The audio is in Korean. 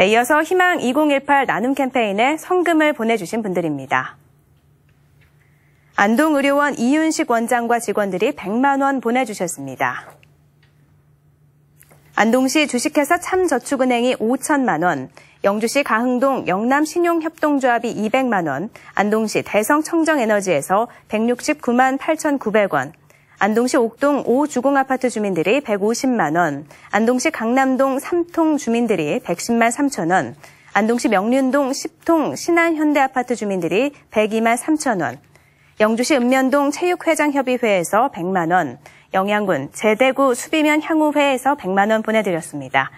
네, 이어서 희망 2018 나눔 캠페인에 성금을 보내주신 분들입니다. 안동의료원 이윤식 원장과 직원들이 100만 원 보내주셨습니다. 안동시 주식회사 참저축은행이 5천만 원, 영주시 가흥동 영남신용협동조합이 200만 원, 안동시 대성청정에너지에서 169만 8,900원, 안동시 옥동 5주공 아파트 주민들이 150만 원, 안동시 강남동 3통 주민들이 110만 3천 원, 안동시 명륜동 10통 신한현대 아파트 주민들이 102만 3천 원, 영주시 읍면동 체육회장협의회에서 100만 원, 영양군 제대구 수비면 향후회에서 100만 원 보내드렸습니다.